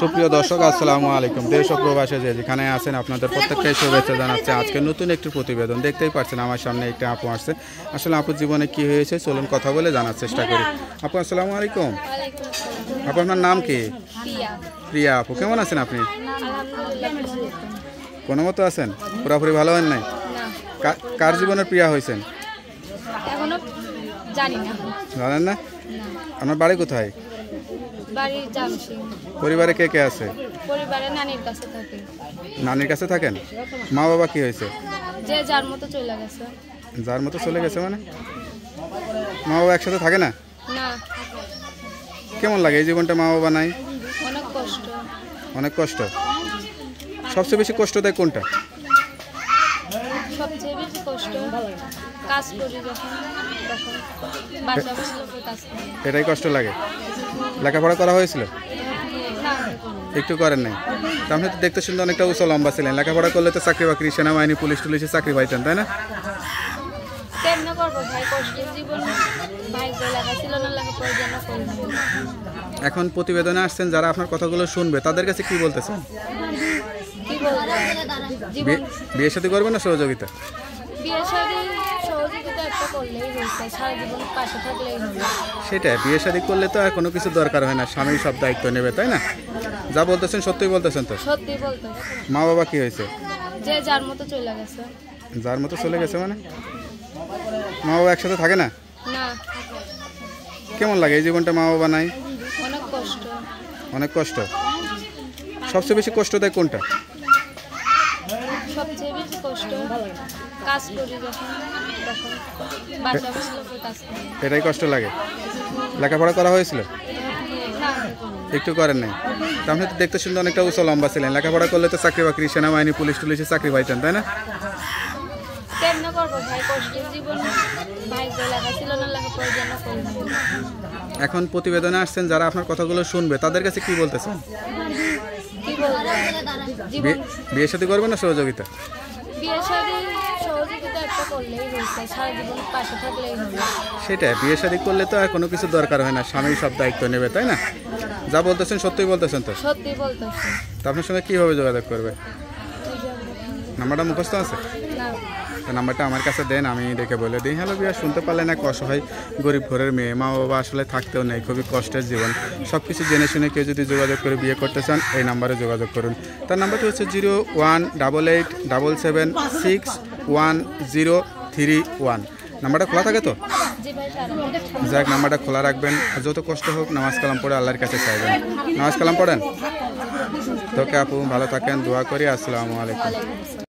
সুপ্রিয় দর্শক আসসালামু আলাইকুম দেশ প্রবাসে যে যেখানে আছেন আপনাদের প্রত্যেককে শুভেচ্ছা জানাচ্ছি আজকে নতুন একটি প্রতিবেদন দেখতেই পাচ্ছেন আমার সামনে একটা আপু আসছে আসলে আপুর জীবনে কি হয়েছে চলুন কথা বলে জানার চেষ্টা করি আপু আসসালামু আলাইকুম আপু আপনার নাম কি প্রিয়া আপু কেমন আছেন আপনি কোনো মতো আছেন পুরাপুরি ভালো হন নাই কার জীবনের প্রিয়া হয়েছেন জানেন না আপনার বাড়ি কোথায় পরিবারে কে কে আছে পরিবারে নানির কাছে নানির কাছে থাকেন মা বাবা কি হয়েছে যে যার মতো চলে গেছে যার মতো চলে গেছে মানে মা বাবা একসাথে থাকে না কেমন লাগে এই জীবনটা মা বাবা নাই অনেক কষ্ট অনেক কষ্ট সবচেয়ে বেশি কষ্ট দেয় কোনটা এটাই কষ্ট লাগে লেখাপড়া করা হয়েছিল একটু করেন নাই আপনি তো দেখতে শুনতে অনেকটা উঁচু লম্বা ছিলেন লেখাপড়া করলে তো চাকরি বাকরি সেনাবাহিনী পুলিশ টুলিশে চাকরি পাইতেন তাই না এখন প্রতিবেদনে আসছেন যারা আপনার কথাগুলো শুনবে তাদের কাছে কি বলতেছেন বিয়ে সাথে করবেন না সহযোগিতা বিয়ে সেটাই বিয়ে শাদী করলে তো আর কোনো কিছু দরকার হয় না স্বামী সব দায়িত্ব নেবে তাই না যা বলতেছেন সত্যিই বলতেছেন তো সত্যি বলতে মা বাবা কি হয়েছে যে যার মতো চলে গেছে যার মতো চলে গেছে মানে মা বাবা একসাথে থাকে না না কেমন লাগে এই জীবনটা মা বাবা নাই অনেক কষ্ট অনেক কষ্ট সবচেয়ে বেশি কষ্ট দেয় কোনটা সবচেয়ে বেশি কষ্ট কাজ করি যখন এটাই কষ্ট লাগে লেখাপড়া করা হয়েছিল একটু করেন নাই আপনি তো দেখতে শুনতে অনেকটা উঁচু লম্বা ছিলেন লেখাপড়া করলে তো চাকরি বাকরি সেনাবাহিনী পুলিশ টুলিশে চাকরি পাইতেন তাই না এখন প্রতিবেদনে আসছেন যারা আপনার কথাগুলো শুনবে তাদের কাছে কি বলতেছেন বিয়ে সাথে করবে না সহযোগিতা সেটাই বিয়ে শাড়ি করলে তো আর কোনো কিছু দরকার হয় না স্বামী সব দায়িত্ব নেবে তাই না যা বলতেছেন সত্যিই বলতেছেন তো সত্যি বলতেছেন তো আপনার সঙ্গে কীভাবে যোগাযোগ করবে নাম্বারটা মুখস্থ আছে তো নাম্বারটা আমার কাছে দেন আমি দেখে বলে দিই হ্যালো বিয়া শুনতে পারলেন কষ্ট হয় গরিব ঘরের মেয়ে মা বাবা আসলে থাকতেও নেই খুবই কষ্টের জীবন সব কিছু জেনে শুনে কেউ যদি যোগাযোগ করে বিয়ে করতে চান এই নাম্বারে যোগাযোগ করুন তার নাম্বারটি হচ্ছে zero one double eight double seven six one zero three one নাম্বারটা খোলা থাকে তো যাক নাম্বারটা খোলা রাখবেন আর যত কষ্ট হোক নামাজ কালাম পড়ে আল্লাহর কাছে চাইবেন নামাজ কালাম পড়েন তোকে আপু ভালো থাকেন দোয়া করি আসসালামু আলাইকুম